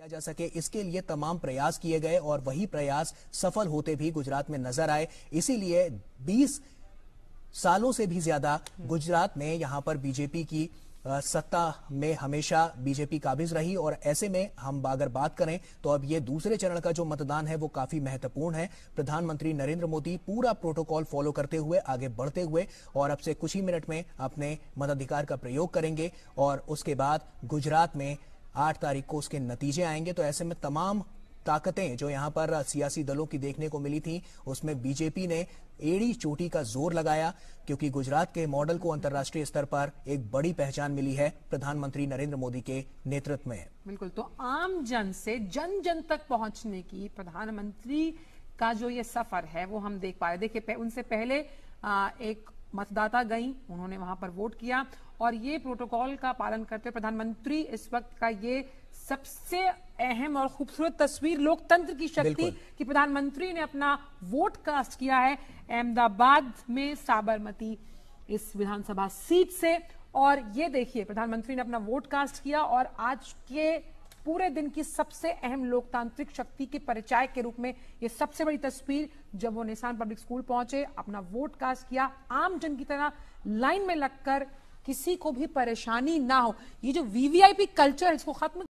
किया जा सके इसके लिए तमाम प्रयास किए गए और वही प्रयास सफल होते भी गुजरात में नजर आए इसीलिए 20 सालों से भी ज्यादा गुजरात में यहां पर बीजेपी की सत्ता में हमेशा बीजेपी काबिज रही और ऐसे में हम अगर बात करें तो अब ये दूसरे चरण का जो मतदान है वो काफी महत्वपूर्ण है प्रधानमंत्री नरेंद्र मोदी पूरा प्रोटोकॉल फॉलो करते हुए आगे बढ़ते हुए और अब से कुछ ही मिनट में अपने मताधिकार का प्रयोग करेंगे और उसके बाद गुजरात में आठ तारीख को उसके नतीजे आएंगे तो ऐसे में तमाम ताकतें जो यहां पर सियासी दलों की देखने को मिली थी उसमें बीजेपी ने एड़ी चोटी का जोर लगाया क्योंकि गुजरात के मॉडल को अंतर्राष्ट्रीय स्तर पर एक बड़ी पहचान मिली है प्रधानमंत्री नरेंद्र मोदी के नेतृत्व में बिल्कुल तो आम जन से जन जन तक पहुंचने की प्रधानमंत्री का जो ये सफर है वो हम देख पा रहे देखिए उनसे पहले आ, एक मतदाता गई उन्होंने वहां पर वोट किया और ये प्रोटोकॉल का पालन करते हुए प्रधानमंत्री इस वक्त का ये सबसे अहम और खूबसूरत तस्वीर लोकतंत्र की शक्ति कि प्रधानमंत्री ने अपना वोट कास्ट किया है अहमदाबाद में साबरमती इस विधानसभा सीट से और ये देखिए प्रधानमंत्री ने अपना वोट कास्ट किया और आज के पूरे दिन की सबसे अहम लोकतांत्रिक शक्ति के परिचय के रूप में ये सबसे बड़ी तस्वीर जब वो निशान पब्लिक स्कूल पहुंचे अपना वोट कास्ट किया आम जन की तरह लाइन में लगकर किसी को भी परेशानी ना हो ये जो वीवीआईपी कल्चर इसको खत्म